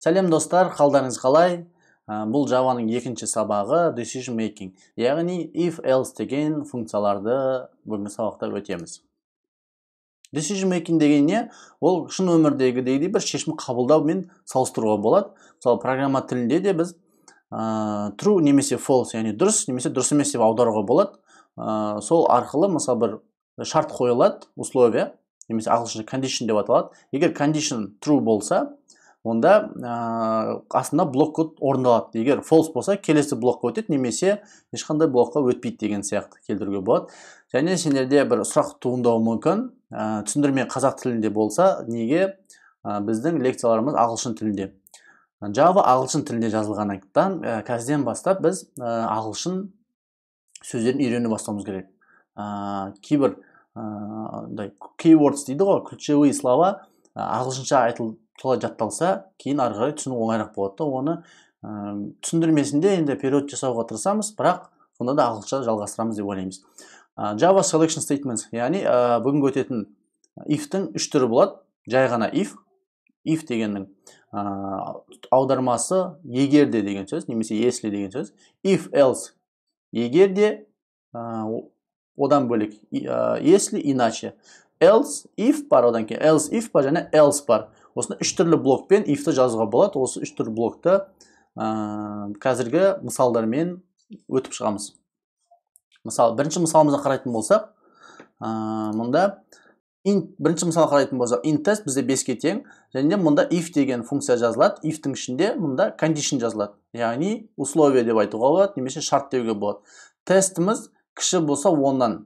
сәлем достар қалдарыңыз қалай ә, бұл жаваның екінші сабағы decision making яғни if else деген функцияларды бүгінгі сабақта өтеміз decision making деген не ол шын өмірдегідей бір шешім қабылдау мен салыстыруға болады мысалы программа тілінде де біз ә, true немесе false яғни дұрыс немесе дұрыс емес деп аударуға болады ә, сол арқылы мысалы бір шарт қойылады условие немесе ағылшынша condition деп аталады егер condition true болса онда ә, астында блок код орындалады егер фолс болса келесі блокқа өтеді немесе ешқандай блокқа өтпейді деген сияқты келтіруге болады және сендерде бір сұрақ туындауы мүмкін ә, түсіндірме қазақ тілінде болса неге біздің лекцияларымыз ағылшын тілінде жабы ағылшын тілінде жазылғандықтан ә, қазірден бастап біз ә, ағылшын сөздерін үйрену бастауымыз керек ә, кейбір ә, дейді ғой ключевые слова ағылшынша айтыл, солай жатталса кейін ары қарай түсіну оңайырақ болады оны ә, түсіндірмесінде енді период жасауға тырысамыз бірақ сонда да ақылша жалғастырамыз деп ойлаймыз ә, java selection statements яғни ә, бүгінгі өтетін if үш түрі болады жай ғана if if дегеннің ә, аудармасы егер деген сөз немесе если деген сөз if else егер де одан бөлек ә, если иначе else if бар одан кейін else if бар және else бар осыны үш түрлі блокпен ифті жазуға болады осы үш түрлі блокты ә, қазіргі мысалдармен өтіп шығамыз мысалы бірінші мысалымызды қарайтын болсақ ә, мұнда int бірінші мысал қарайтын болсақ int тест бізде беске тең және де мұнда if деген функция жазылады ифтің ішінде мұнда condition жазылады яғни условие деп айтуға болады немесе шарт деуге болады тестіміз кіші болса оннан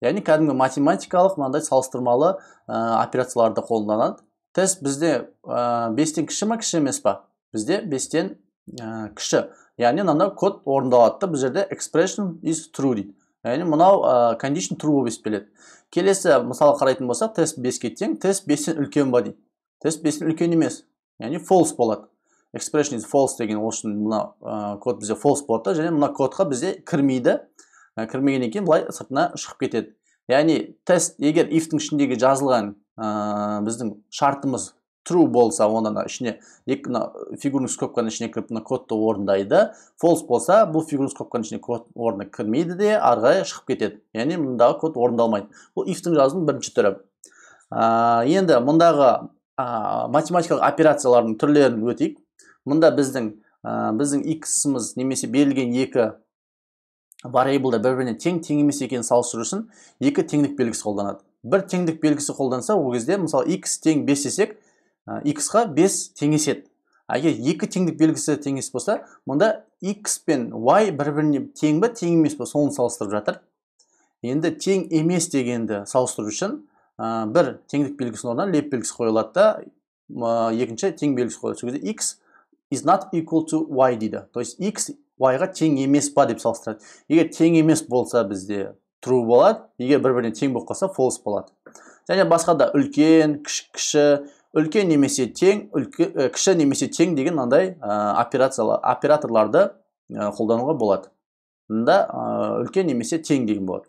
яғни кәдімгі математикалық мынандай салыстырмалы ә, операцияларды қолданады тест бізде ә, бестен кіші ма кіші емес па бізде бестен ә, кіші яғни мынандай код орындалады да бұл жерде expression is true дейді яғни мынау ә, condition true болып есептеледі келесі мысалы қарайтын болсақ тест беске тең тест бестен үлкен ба дейді тест бестен үлкен емес яғни false болады expression is false деген ол үшін мына ә, код бізде false болады да және мына кодқа бізде кірмейді кірмегеннен кейін былай сыртына шығып кетеді яғни тест егер ифтің ішіндегі жазылған ә, біздің шартымыз true болса онда ана ішіне мына фигурный скобканың ішіне кіріп мына кодты орындайды false болса бұл фигурный скобканың ішіне код орнына кірмейді де ары қарай шығып кетеді яғни мұндағы код орындалмайды бұл ифтің жазудың бірінші түрі ә, енді мұндағы ә, математикалық операциялардың түрлерін өтейік мұнда біздің ә, біздің x немесе берілген екі вариабльдар бір біріне тең тең емес екенін салыстыру үшін екі теңдік белгісі қолданады бір теңдік белгісі қолданса ол кезде мысалы x тең 5 десек x-қа 5 теңеседі егер екі теңдік белгісі теңес болса мұнда x пен y бір біріне тең бе тең емес пе соны салыстырып жатыр енді тең емес дегенді салыстыру үшін бір теңдік белгісінің орнына леп белгісі қойылады да екінші тең белгісі қойылады сол кезде x is not equal to y дейді то есть x y-ға тең емес па деп салыстырады егер тең емес болса бізде true болады егер бір біріне тең болып қалса false болады және басқа да үлкен кіші үлкен немесе тең э, кіші немесе тең деген мынандай ә, операторларды э, қолдануға болады мында үлкен немесе тең деген болады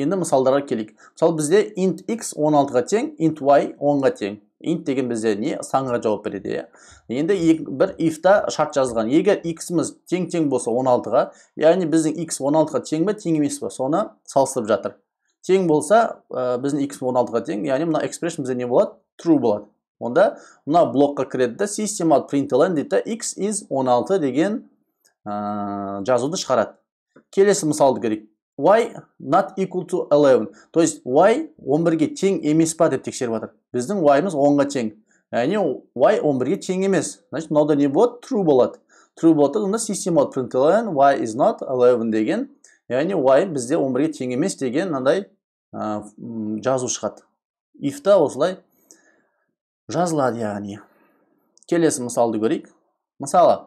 енді мысалдарға келейік мысалы бізде int x 16-ға тең int y 10-ға тең int деген бізде не санға жауап береді иә енді бір if-та шарт жазған егер x-іміз тең тең болса 16-ға яғни біздің x 16-ға тең бе тең емес пе соны салыстырып жатыр тең болса ә, біздің x 16-ға тең яғни мына expression бізде не болады true болады онда мына блокқа кіреді да система дейді да x is 16 деген ә, жазуды шығарады келесі мысалды көрейік y not equal to 11 то есть y 11-ге тең емес па деп тексеріп жатыр біздің y-мыз 10-ға тең яғни y 11-ге тең емес значит мынауда не болады true болады true болады онда система println y is not 11 деген яғни y бізде 11-ге тең емес деген мындай жазу шығады If-та осылай жазылады яғни келесі мысалды көрейік мысалы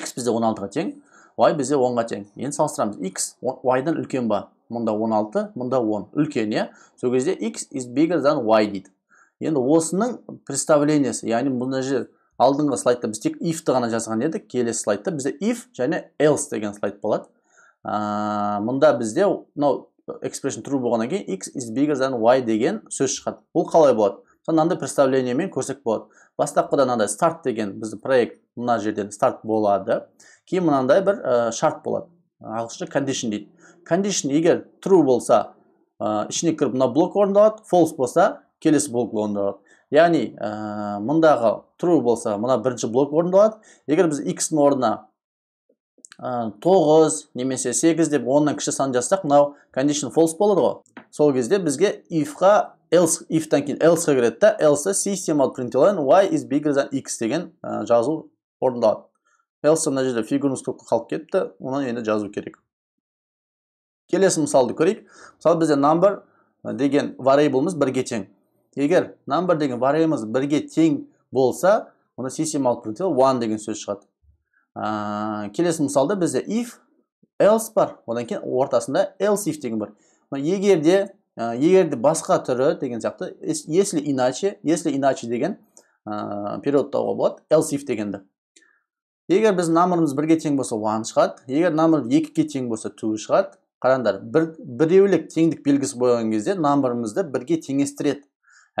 x бізде 16-ға тең y бізде 10-ға тең енді салыстырамыз x y-дан үлкен ба мұнда 16 мұнда 10 үлкен иә сол кезде x is bigger than y дейді енді осының представлениесі яғни мына жер алдыңғы слайдта біз тек ифті ғана жазған едік келесі слайдта бізде if және else деген слайд болады мұнда бізде мынау expression true болғаннан кейін x is bigger than y деген сөз шығады бұл қалай болады мынандай представлениемен көрсек болады бастапқыда мынандай старт деген біздің проект мына жерден старт болады кейін мынандай бір э, шарт болады ағылшынша condition дейді condition егер true болса ә, ішіне кіріп мына блок орындалады false болса келесі блок орындалады яғни ә, мұндағы true болса мына бірінші блок орындалады егер біз x-тің орнына ә, 9 немесе 8 деп оннан кіші сан жазсақ мынау condition false болады ғой сол кезде бізге if else ifтан кейін elseға кіреді да out системалық line y is bigger than x деген ә, жазу орындалады else мына жерде фигурный стопқа қалып кетті оны енді жазу керек келесі мысалды көрейік мысалы бізде number деген variable'ымыз бірге тең егер number деген variable'ымыз бірге тең болса онда системалық line one деген сөз шығады ә, келесі мысалда бізде if else бар одан кейін ортасында else if деген бар егер де Э, егер де басқа түрі деген сияқты если иначе если иначе деген ә, э, периодтауға болады else if дегенді егер біздің намырымыз бірге тең болса one шығады егер намыр екіге тең болса two шығады қараңдар бір, біреулік теңдік белгісі қойылған кезде намырымызды бірге теңестіреді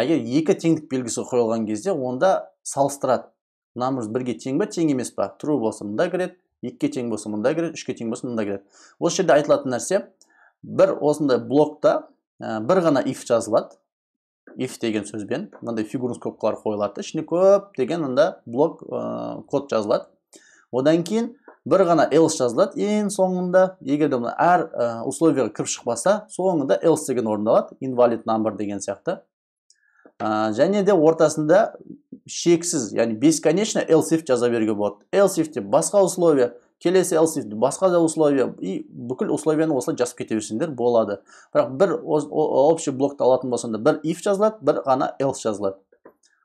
егер екі теңдік белгісі қойылған кезде онда салыстырады намырымыз бірге тең ба тең емес па тру болса мында кіреді екіге тең болса мында кіреді үшке тең болса мында кіреді осы жерде айтылатын нәрсе бір осындай блокта Э, бір ғана if жазылады if деген сөзбен мынандай фигурный скобкалар қойылады ішіне көп деген мында блок э, код жазылады одан кейін бір ғана else жазылады ең соңында егер де мына әр ә, э, условияға кіріп шықпаса соңында else деген орындалады invalid number деген сияқты және де ортасында шексіз яғни бесконечно else if жаза беруге болады else if деп басқа условия келесі lcd басқа да условия и бүкіл условияны осылай жазып кете берсеңдер болады бірақ бір общий блокты алатын болсаңда бір if жазылады бір ғана else жазылады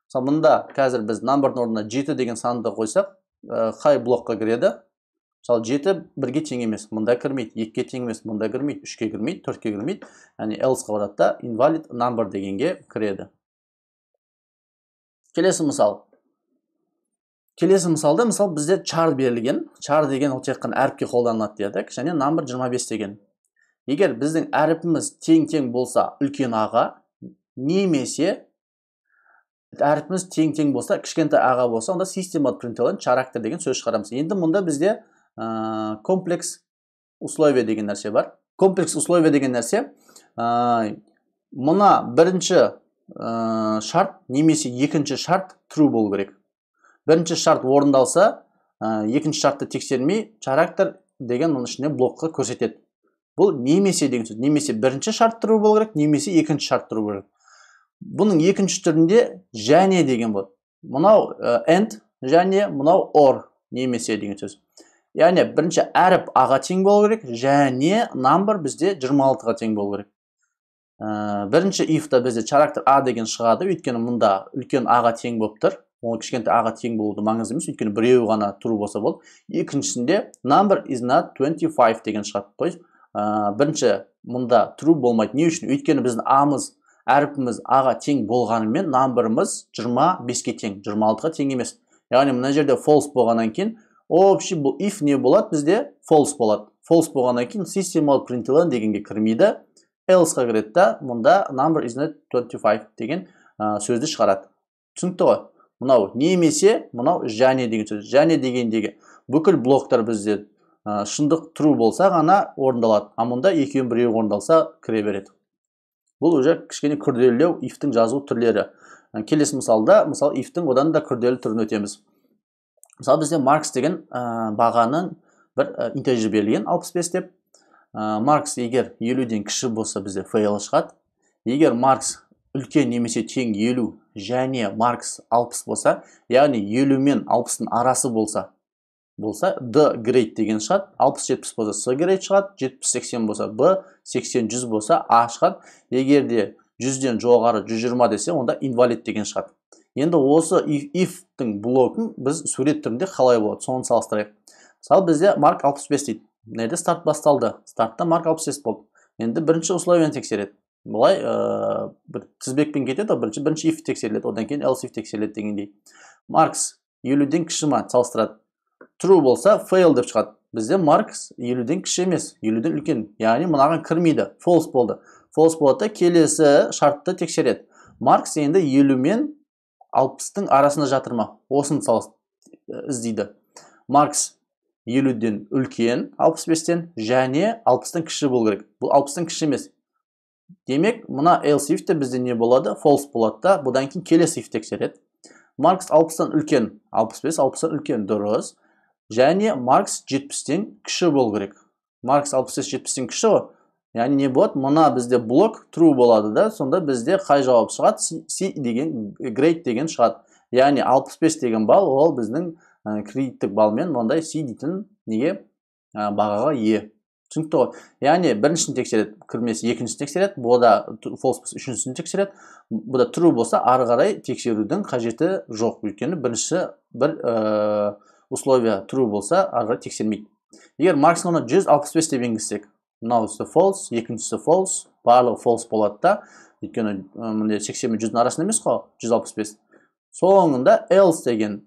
мысалы мында қазір біз numberдың орнына жеті деген санды қойсақ қай э, блокқа кіреді мысалы жеті бірге тең емес мұнда кірмейді екіге тең емес мұнда кірмейді үшке кірмейді төртке кірмейді яғни элсқа барады да invalid number дегенге кіреді келесі мысал келесі мысалда мысалы бізде чар берілген чар деген ол тек қана әріпке қолданылады дедік және number 25 деген егер біздің әріпіміз тең тең болса үлкен аға немесе әріпіміз тең тең болса кішкентай аға болса онда системат принтерлен деген сөз шығарамыз енді мұнда бізде ә, комплекс условие деген нәрсе бар комплекс условие деген нәрсе ә, мына бірінші ә, шарт немесе екінші шарт true болу керек бірінші шарт орындалса ә, екінші шартты тексермей характер деген оның ішінде блокқа көрсетеді бұл немесе деген сөз немесе бірінші шарт тұру болу керек немесе екінші шарт тұру керек бұның екінші түрінде және деген болады мынау and және мынау or немесе деген сөз яғни бірінші әріп аға тең болу керек және number бізде 26-ға тең болу керек ә, бірінші ифта бізде характер а деген шығады өйткені мұнда үлкен аға тең болып тұр оны кішкентай аға тең болуды маңызды емес өйткені біреуі ғана true болса болды екіншісінде number is not 25 деген шығады қой есть ә, бірінші мұнда true болмайды не үшін өйткені біздің амыз әріпіміз аға тең болғанымен намбырымыз 25-ке тең 26-ға тең емес яғни мына жерде false болғаннан кейін общий бұл if не болады бізде false болады false болғаннан кейін система println дегенге кірмейді else-қа кіреді да мұнда number is not 25 деген ә, сөзді шығарады түсінікті ғой мынау немесе мынау және деген сөз және дегендегі бүкіл блоктар бізде шындық тұру болса ғана орындалады ал мұнда екеуінің біреуі орындалса кіре береді бұл уже кішкене күрделілеу ифтің жазу түрлері ә, келесі мысалда мысалы ифтің одан да күрделі түрін өтеміз мысалы бізде маркс деген ә, бағаның бір ә, интежі берілген 65 деп ә, маркс егер елуден кіші болса бізде фейл шығады егер маркс үлкен немесе тең елу және маркс 60 болса яғни елу мен алпыстың арасы болса болса д грейд деген шығады алпыс жетпіс болса с грейд шығады жетпіс сексен болса б сексен жүз болса а шығады егер де жүзден жоғары жүз жиырма десе онда инвалид деген шығады енді осы ифтің блогын біз сурет түрінде қалай болады соны салыстырайық мысалы бізде марк алпыс бес дейді мына жерде старт басталды стартта марк алпыс бес болды енді бірінші условияны тексереді былай ә, бір тізбекпен кетеді бірінші бірінші if тексеріледі одан кейін else if тексеріледі дегендей маркс елуден кіші ма салыстырады true болса fail деп шығады бізде маркс елуден кіші емес елуден үлкен яғни мынаған кірмейді false болды false болады да келесі шартты тексереді маркс енді елу мен алпыстың арасында жатыр ма осыны салыс э, іздейді маркс елуден үлкен алпыс бестен және алпыстан кіші болу керек бұл алпыстан кіші емес демек мына else if-те бізде не болады false болады да бұдан кейін келесі if тексереді маркс 60-тан үлкен 65-60-тан үлкен дұрыс және маркс 70-тен кіші болу керек маркс 65-70-тен кіші ғой яғни не болады мына бізде блок true болады да сонда бізде қай жауап шығады c деген great деген шығады яғни 65 деген балл ол біздің кредиттік балмен мындай c дейтін неге бағаға ие түсінікті ғой яғни біріншісін тексереді кірмесі екіншісін тексереді бұда фолс болса үшіншісін тексереді бұда true болса ары қарай тексерудің қажеті жоқ өйткені бірінші бір ә, условие true болса ары қарай тексермейді егер маркстың оны жүз алпыс бес деп енгізсек мынаусы фолс екіншісі фолс барлығы фолс болады да өйткені міне сексен мен жүздің арасында емес қой жүз алпыс бес соңында else деген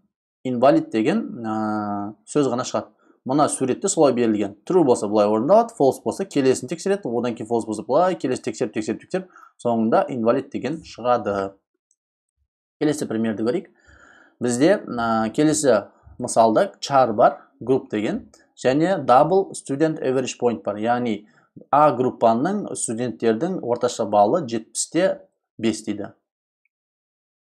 инвалид деген ә, сөз ғана шығады мына суретте солай берілген true болса былай орындалады false болса келесін тексереді одан кейін false болса былай келесі тексеріп тексеріп тексеріп соңында инвалид деген шығады келесі примерді көрейік бізде ә, келесі мысалда char бар group деген және double student average point бар яғни а группаның студенттердің орташа баллы 70-те 5 дейді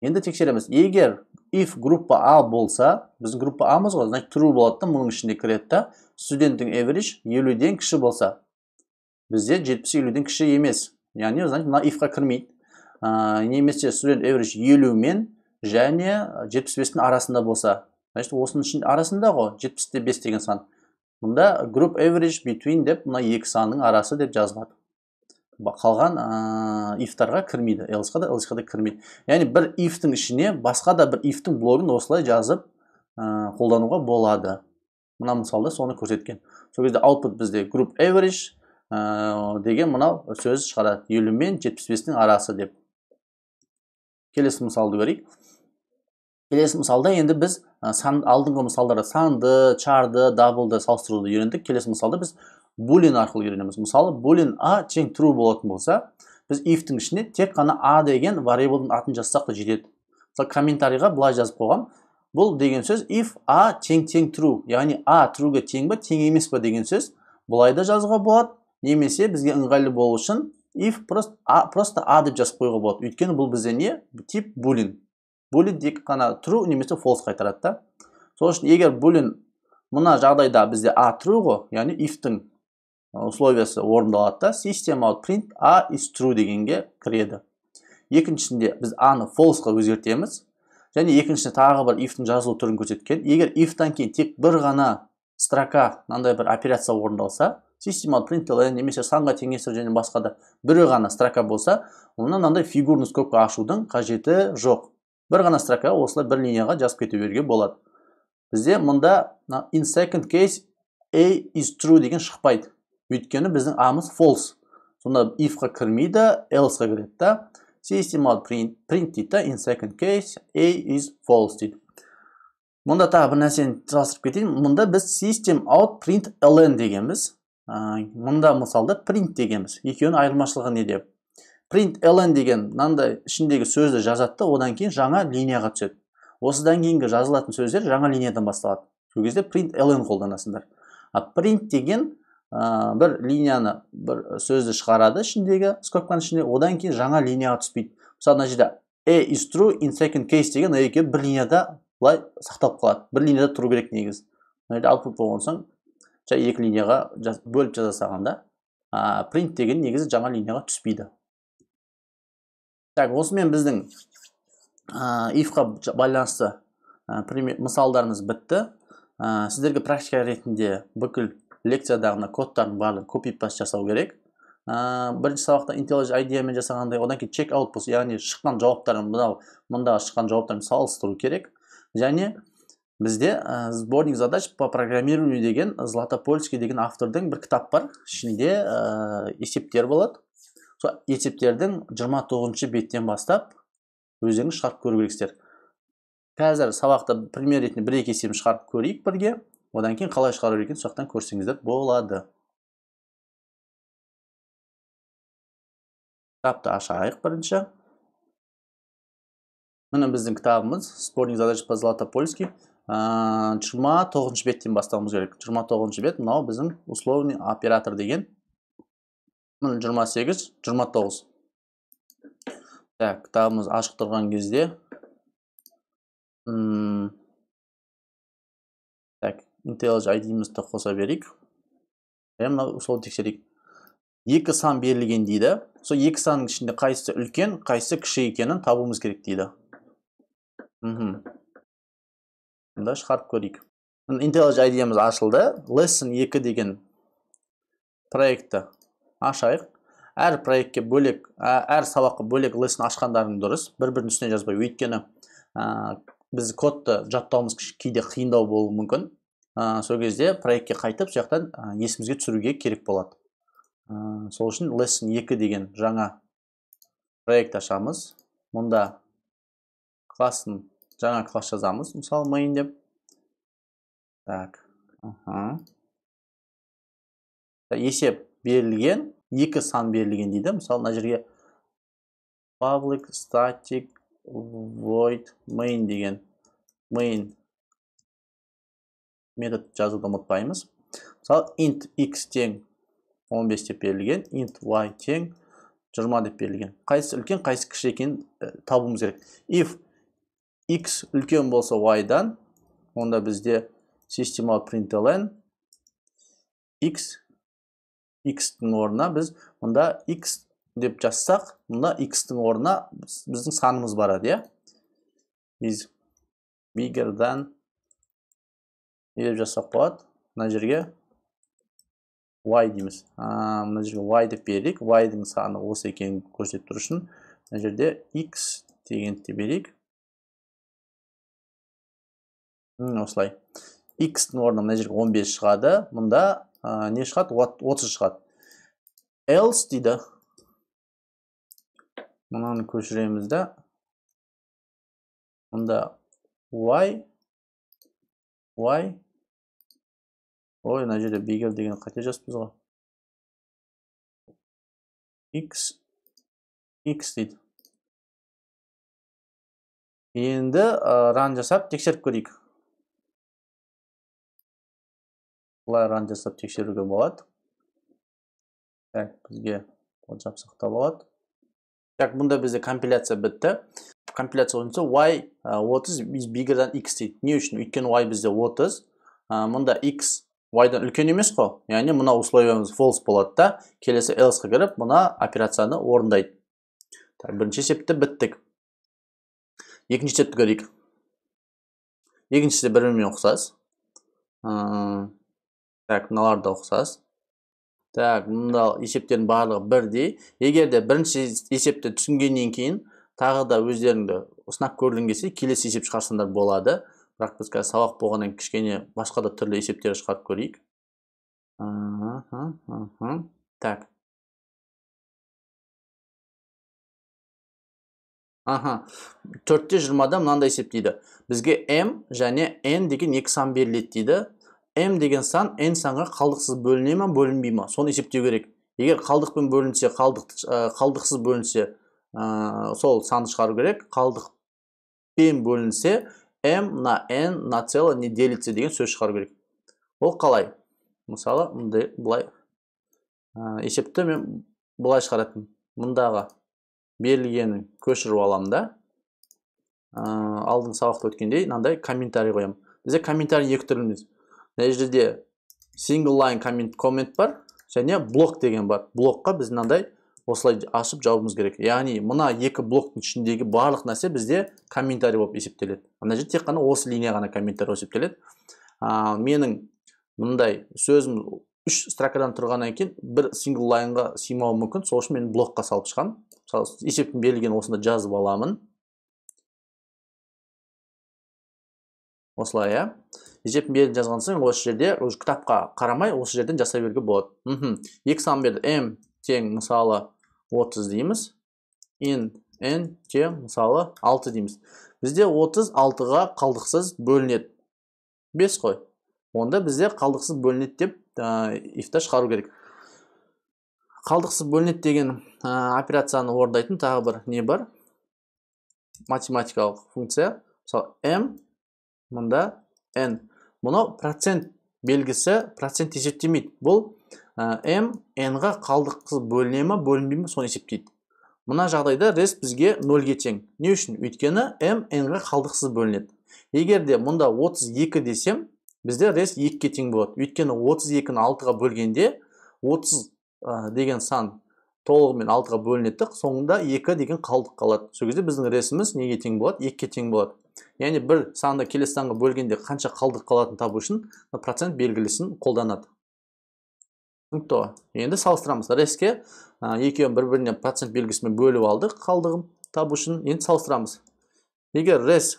енді тексереміз егер if группа а болса біздің группа амыз ғой значит true болады да мұның ішінде кіреді да студенттің average елуден кіші болса бізде жетпіс елуден кіші емес яғни значит мына ифқа кірмейді ә, немесе студент average елу мен және жетпіс бестің арасында болса значит осының ішінде арасында ғой жетпіс те бес деген сан мұнда group average between деп мына екі санның арасы деп жазылады қалған ә, ифтарға кірмейді элсқа да лсқа да кірмейді яғни бір ифтің ішіне басқа да бір ифтің блогын осылай жазып ә, қолдануға болады мына мысалда соны көрсеткен сол кезде output бізде group average ә, деген мынау сөз шығарады елу мен жетпіс бестің арасы деп келесі мысалды көрейік келесі мысалда енді біз сан, алдыңғы мысалдарда санды чарды даблды салыстыруды үйрендік келесі мысалда біз булин арқылы үйренеміз мысалы булин а тең true болатын болса біз ифтің ішіне тек қана а деген вариаблдың атын жазсақ та жетеді мысалы комментарийға былай жазып қойғам бұл деген сөз if а тең тең true яғни а true тең ба тең емес па деген сөз былай да жазуға болады немесе бізге ыңғайлы болу үшін if просто а, просто а деп жазып қоюға болады өйткені бұл бізде не тип булин булин тек қана true немесе false қайтарады да сол үшін егер булин мына жағдайда бізде а true ғой яғни ифтің Э, условиясы орындалады да система print a is true дегенге кіреді екіншісінде біз аны ны қа өзгертеміз және екіншісінде тағы бір if-тің жазылу түрін көрсеткен егер if-тан кейін тек бір ғана строка мынандай бір операция орындалса система print немесе санға теңестіру және басқа да бір ғана строка болса онда мынандай фигурный скобка ашудың қажеті жоқ бір ғана строка осылай бір линияға жазып кете беруге болады бізде мұнда in second case a is true деген шықпайды өйткені біздің амыз false сонда ifқа кірмейді элсқа кіреді да system print, print дейді да in second case a is false дейді мұнда тағы бір нәрсені жасырып кетейін мұнда біз system out print ln дегенбіз мұнда мысалда print дегенбіз екеуінің айырмашылығы неде print ln деген мынандай ішіндегі сөзді жазады да одан кейін жаңа линияға түседі осыдан кейінгі жазылатын сөздер жаңа линиядан басталады сол кезде print ln қолданасыңдар а print деген ә, бір линияны бір сөзді шығарады ішіндегі скобканың ішінде одан кейін жаңа линияға түспейді мысалы мына жерде a is true in second case деген мына екеуі бір линияда былай сақталып қалады бір линияда тұру керек негізі мына жерде болған соң жай екі линияға бөліп жаза салғанда ә, print деген негізі жаңа линияға түспейді так осымен біздің ә, ифқа байланысты ә, пример, мысалдарымыз бітті ә, сіздерге практика ретінде бүкіл лекциядағы кодтардың барлығын копи паст жасау керек ә, бірінші сабақта IntelliJ IDмен жасағандай одан кейін чек аутпус яғни шыққан жауаптарын мынау мұндағы шыққан жауаптармен салыстыру керек және бізде ә, сборник задач по программированию деген златопольский деген автордың бір кітап бар ішінде ә, есептер болады сол есептердің 29 беттен бастап өздеріңіз шығарып көру керексіздер қазір сабақта пример ретінде бір екі есебін шығарып көрейік бірге одан кейін қалай шығару екенін сол жақтан көрсеңіздер болады кітапты ашайық бірінші міне біздің кітабымыз спорник задач по златопольский жиырма тоғызыншы беттен бастауымыз керек жиырма тоғызыншы бет мынау біздің условный оператор деген міне жиырма сегіз жиырма тоғыз так кітабымыз ашық тұрған кезде integer id'імізді қоса берейік иә мына сол тексерейік екі сан берілген дейді сол екі санның ішінде қайсысы үлкен қайсысы кіші екенін табуымыз керек дейді мхм мында шығарып көрейік IntelliJ айдиямыз ашылды lesson екі деген проектті ашайық әр проектке бөлек әр сабаққа бөлек лессон ашқандарың дұрыс бір бірінің үстіне жазбай өйткені ә, біз кодты жаттауымыз кейде қиындау болуы мүмкін ә, сол кезде проектке қайтып сол жақтан есімізге түсіруге керек болады ә, сол үшін lesson 2 деген жаңа проект ашамыз мұнда классын жаңа класс жазамыз мысалы main деп так аха. есеп берілген екі сан берілген дейді мысалы мына жерге public static void main деген main метод жазуды ұмытпаймыз мысалы int x тең 15 деп берілген int y тең 20 деп берілген қайсысы үлкен қайсысы кіші екенін ә, табуымыз керек if x үлкен болса y-дан онда бізде система println x x-тің орнына біз мұнда x деп жазсақ мұнда x-тің орнына біздің санымыз барады иә is bigger than не деп жазсақ болады мына жерге y дейміз мына жерге y деп берейік y дің саны осы екенін көрсетіп тұру үшін мына жерде x дегенді берейік осылай x-тің орнына мына жерге 15 шығады мұнда не шығады 30 шығады else дейді мынаны көшіреміз да мұнда y y ой мына жерде бигер деген қате жазыппыз ғой x x дейді енді ран жасап тексеріп көрейік былай ран жасап тексеруге болады так бізге ол жапсақта болады так бұнда бізде компиляция бітті компиляция бойынша y 30 is bigger than x дейді не үшін өйткені y бізде 30 мұнда x y-дан үлкен емес қой яғни мына условиямыз false болады да келесі else қа кіріп мына операцияны орындайды так бірінші есепті біттік екінші есепті көрейік екіншісі де бір бірімен ұқсас так мыналар да ұқсас так мында есептердің барлығы бірдей егер де бірінші есепті түсінгеннен кейін тағы да өздеріңді сынап көргің келсе келесі есеп шығарсаңдар болады бірақ біз қазір сабақ болғаннан кішкене басқа да түрлі есептер шығарып көрейік так аха төртте жиырмада мынандай есептейді бізге м және n деген екі сан беріледі дейді м деген сан n санға қалдықсыз бөліне ма бөлінбей ма соны есептеу керек егер қалдықпен бөлінсе қалдық қалдықсыз бөлінсе ә, сол санды шығару керек қалдықпен бөлінсе m на n на целое не делится деген сөз шығару керек ол қалай мысалы мындай былай ә, есепті мен былай шығаратын мұндағы берілгені көшіріп аламын да ә, сабақта өткендей мынандай комментарий қоямын бізде комментарий екі түрліміз мына жерде сингл лайн коммент бар және блок деген бар блокқа біз мынандай осылай ашып жабуымыз керек яғни мына екі блоктың ішіндегі барлық нәрсе бізде комментарий болып есептеледі мына жерде тек қана осы линия ғана комментарий болып есептеледі а, менің мындай сөзім үш строкадан тұрғаннан кейін бір сингл лайнға сыймауы мүмкін сол үшін мен блокқа салып шығамын мысалы есептің берілгенін осында жазып аламын осылай иә есептің берілгенін жазған соң осы жерде уже кітапқа қарамай осы жерден жасай беруге болады мхм екі сан берді м тең мысалы 30 дейміз н n те мысалы 6 дейміз бізде 36 ға қалдықсыз бөлінеді 5 қой онда бізде қалдықсыз бөлінеді деп ә, ифта шығару керек қалдықсыз бөлінеді деген операцияны орындайтын тағы бір не бар математикалық функция мысалы m мұнда n Мұны процент белгісі процент есептемейді бұл Ә, м n-ға қалдықсыз бөліне ма бөлінбей ма соны есептейді мына жағдайда rest бізге нөлге тең не үшін өйткені м n-ға қалдықсыз бөлінеді егер де мұнда 32 десем бізде rest 2-ге тең болады өйткені 32-ні 6-ға бөлгенде 30 ә, деген сан толығымен 6-ға бөлінеді соңында 2 деген қалдық қалады сол кезде біздің ресіміз неге тең болады 2-ге тең болады яғни бір санды келесі санға бөлгенде қанша қалдық қалатынын табу үшін процент белгілісін қолданады түсінікті енді салыстырамыз реске екеуін бір біріне процент белгісімен бөліп алдық қалдығын табу үшін енді салыстырамыз егер рес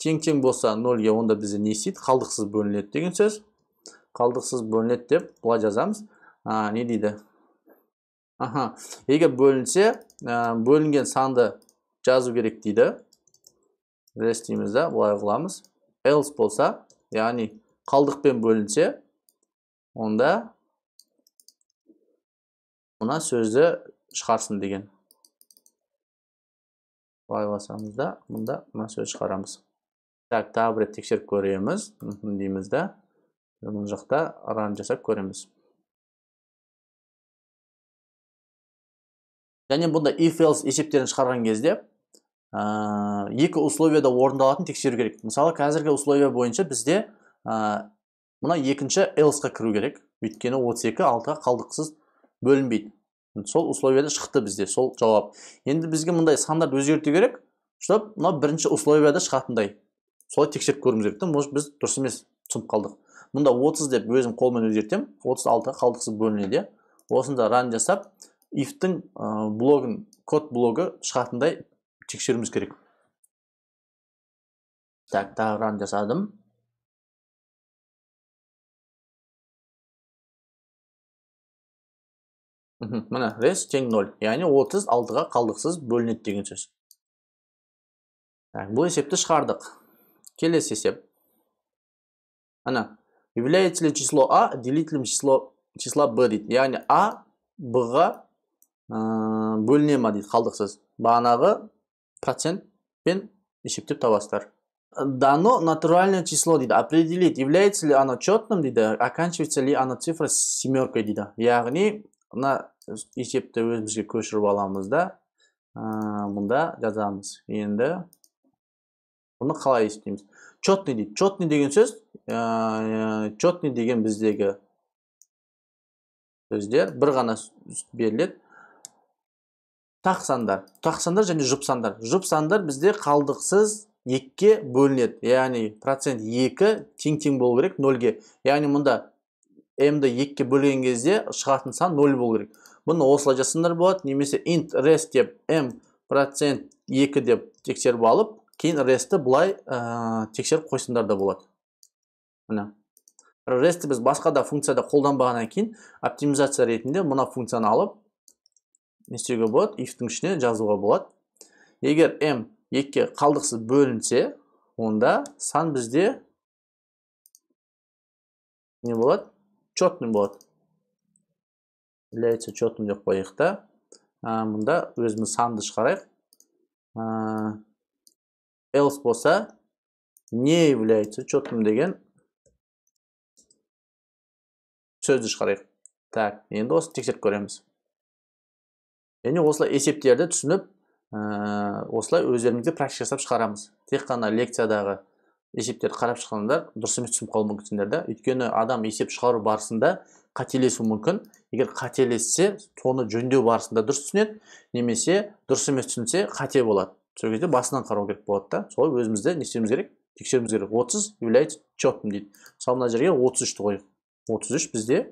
тең тең болса нөлге онда бізде не істейді қалдықсыз бөлінеді деген сөз қалдықсыз бөлінеді деп былай жазамыз не дейді аха егер бөлінсе бөлінген санды жазу керек дейді рес дейміз да былай else болса яғни қалдықпен бөлінсе онда мына сөзді шығарсын деген былай басамыз да мұнда мына сөз шығарамыз так тағы бір рет тексеріп көреміз дейміз да мына жақта ран жасап көреміз және бұнда if else есептерін шығарған кезде ә, екі условияда орындалатын тексеру керек мысалы қазіргі условия бойынша бізде ә, мына екінші else-қа кіру керек өйткені 32 алтыға қалдықсыз бөлінбейді сол условияда шықты бізде сол жауап енді бізге мындай сандарды өзгерту керек чтобы мынау бірінші условияда шығатындай солай тексеріп көруіміз керек та может біз дұрыс емес түсініп қалдық мында 30 деп өзім қолмен өзгертемін 36 қалдықсыз бөлінеді иә. осында ран жасап ифтің блогын код блогы шығатындай тексеруіміз керек так тағы ран жасадым міне рес тең 0 яғни 36-ға қалдықсыз бөлінеді деген сөз бұл есепті шығардық келесі есеп ана является число а делителем числа б дейді яғни а б-ға бөліне ма дейді қалдықсыз бағанағы пен есептеп табастар. дано натуральное число дейді определить является ли оно четным дейді оканчивается ли оно цифра семеркой дейді яғни мына есепті өзімізге көшіріп аламыз да мұнда жазамыз енді бұны қалай істейміз. четный дейді четный деген сөз четный деген біздегі сөздер бір ғана беріледі тақ сандар тақ сандар және жұп сандар жұп сандар бізде қалдықсыз екіге бөлінеді яғни процент екі тең тең болу керек нөлге яғни мұнда м екке екіге бөлген кезде шығатын сан нөл болу керек бұны осылай жасындар болады немесе int rest деп m процент 2 деп тексеріп алып кейін restті былай ә, тексеріп қойсындар да болады міне ті біз басқа да функцияда қолданбағаннан кейін оптимизация ретінде мына функцияны алып не істеуге болады ифтің ішіне жазуға болады егер m екіге қалдықсыз бөлінсе онда сан бізде не болады четный болады является четным деп қояйық та мұнда өзіміз санды шығарайық else болса не является четным деген сөзді шығарайық так енді осы тексеріп көреміз және осылай есептерді түсініп осылай өздеріңізде практика жасап шығарамыз тек қана лекциядағы есептерді қарап шыққандар дұрыс емес түсініп қалуы мүмкінсіңдер да өйткені адам есеп шығару барысында қателесуі мүмкін егер қателессе соны жөндеу барысында дұрыс түсінеді немесе дұрыс емес түсінсе қате болады сол кезде басынан қарау керек болады да солай өзімізді не істеуіміз керек тексеруіміз керек отыз является четным дейді мысалы мына жерге отыз үшті қояйық отыз үш бізде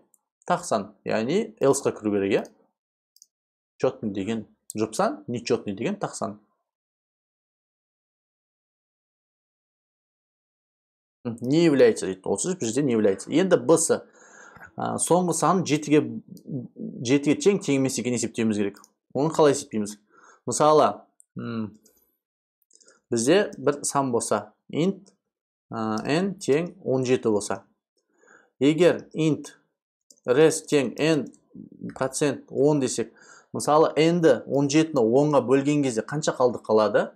тақсан яғни элсқа кіру керек иә четный деген жұп сан нечетный деген тақсан не является дейді отыз үш бізде не является енді бс ә, соңғы сан жетіге жетіге тең тең емес екенін есептеуіміз керек оны қалай есептейміз мысалы ұм, бізде бір сан болса int ә, n тең 17 болса егер int res тең n процент 10 десек мысалы n-ді 17-ні 10-ға бөлген кезде қанша қалдық қалады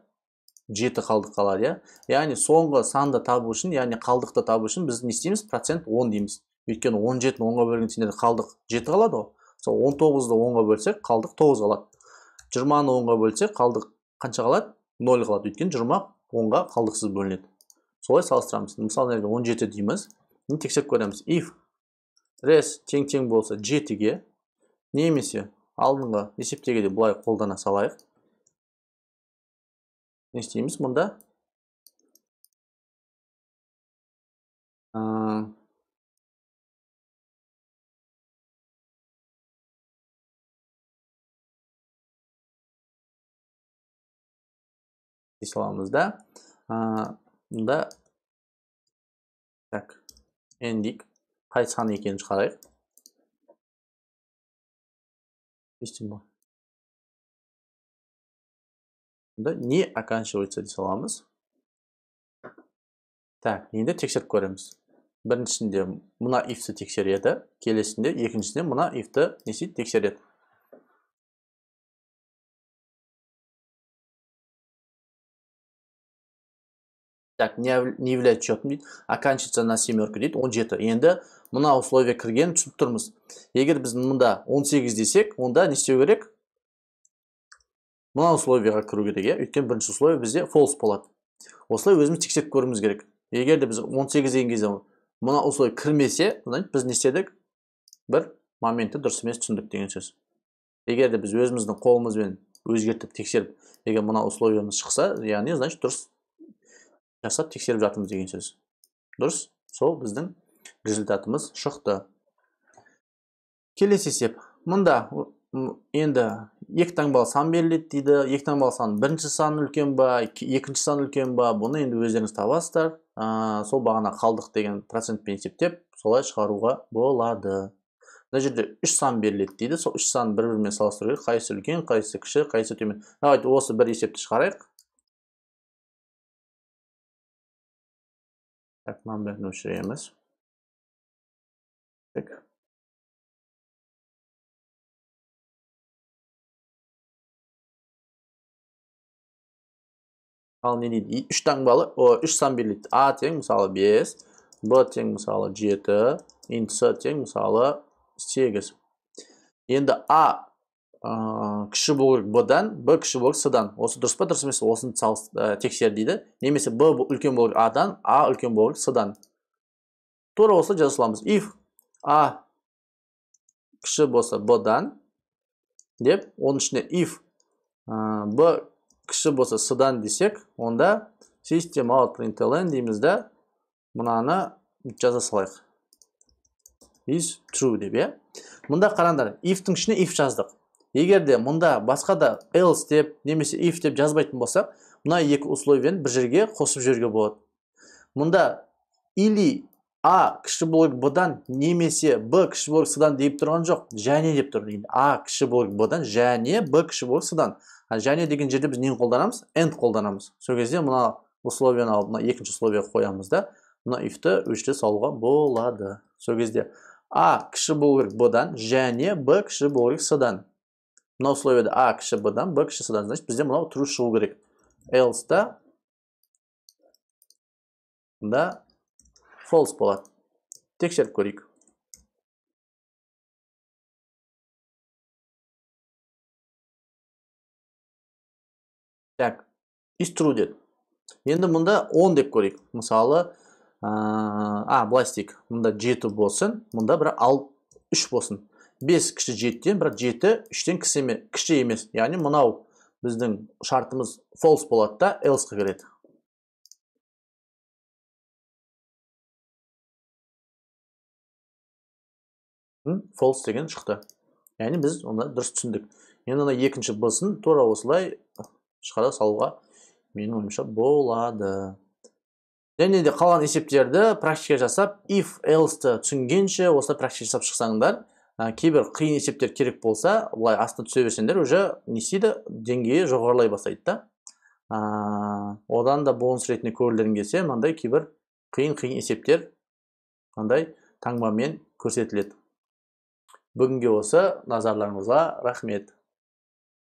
жеті қалдық қалады иә яғни соңғы санды табу үшін яғни қалдықты табу үшін біз не істейміз процент 10 дейміз өйткені он жетіні онға бөлген сендерде қалдық жеті қалады ғой сол он тоғызды онға бөлсек қалдық тоғыз қалады жиырманы онға бөлсек қалдық қанша қалады ноль қалады өйткені жиырма онға қалдықсыз бөлінеді солай салыстырамыз мысалы мына он жеті дейміз тексеріп көреміз if рес тең тең болса жетіге немесе алдыңғы есептегіде былай қолдана салайық не істейміз мұнда саламыз да мында так n дейік қай сан екенін шығарайық мында не оканчивается дей саламыз так енді тексеріп көреміз біріншісінде мына ифті тексереді келесінде екіншісінде мына ифті не істейді тексереді так не, является счетом дейді оканчивается на семерку дейді 17 енді мына условие кіргенін түсініп тұрмыз егер біз мында 18 десек онда не істеу керек мына условияға кіру керек иә өйткені бірінші условие бізде фолс болады осылай өзіміз тексеріп көруіміз керек егер де біз 18 деген кезде мына условие кірмесе біз не істедік бір моментті дұрыс емес түсіндік деген сөз егер де біз өзіміздің қолымызбен өзгертіп тексеріп егер мына условиемыз шықса яғни значит дұрыс жасап тексеріп жатырмыз деген сөз дұрыс сол біздің результатымыз шықты келесі есеп мында енді екі таңбалы сан беріледі дейді екі таңбалы сан бірінші сан үлкен ба екінші сан үлкен ба бұны енді өздеріңіз табасыздар ә, сол бағана қалдық деген процентпен есептеп солай шығаруға болады мына жерде үш сан беріледі дейді сол үш санды бір бірімен салыстыру керек қайсысы үлкен қайсысы кіші қайсысы төмен давайте осы бір есепті шығарайық Tak mamy, no Tak. Ал не дейді? Үш таңбалы, о, үш сан бірлікті. А тең мысалы 5, Б тең мысалы 7, Инт тен, тең мысалы 8. Енді А ә, кіші болу керек бдан б кіші болу керек сдан осы дұрыс па дұрыс емес осыны салыс, ә, э, тексер дейді немесе б үлкен болу керек адан а үлкен болу керек сдан тура осылай жаза саламыз if а кіші болса бдан деп оның ішіне if ә, б кіші болса сдан десек онда системалық println дейміз да мынаны жаза салайық is true деп иә мында қараңдар ифтің ішіне if жаздық егер де мұнда басқа да else деп немесе if деп жазбайтын болсақ мына екі условиені бір жерге қосып жіберуге болады мұнда или а кіші бөлік бдан немесе б кіші бөлік сдан деп тұрған жоқ және деп тұр а кіші бөлік бдан және б кіші бөлік сдан және деген жерде біз нені қолданамыз and қолданамыз сол кезде мына условияны алып мына екінші условияға қоямыз да мына ифті өшіре салуға болады сол кезде а кіші болу керек бдан және б кіші болу керек сдан мына условияда а кіші бдан б кіші сдан значит бізде мынау true шығу керек else да да false болады тексеріп көрейік так is true деді енді мұнда 10 деп көрейік мысалы э, а былай істейік мында жеті болсын мұнда бірақ ал үш болсын 5 кіші 7-тен, бірақ 7 3-тен кіші емес. Яғни мынау біздің шартымыз false болады да else-қа кіреді. false деген шықты. Яғни біз оны дұрыс түсіндік. Енді ана екінші бысын тура осылай шығара салуға менің ойымша болады. Және де қалған есептерді практика жасап, if else-ті түсінгенше осылай практика жасап шықсаңдар, ә, кейбір қиын есептер керек болса былай астына түсе берсеңдер уже не істейді деңгейі жоғарылай бастайды да ә, одан да бонус ретінде көрілдерін келсе мынандай кейбір қиын қиын есептер мынандай таңбамен көрсетіледі бүгінге осы назарларыңызға рахмет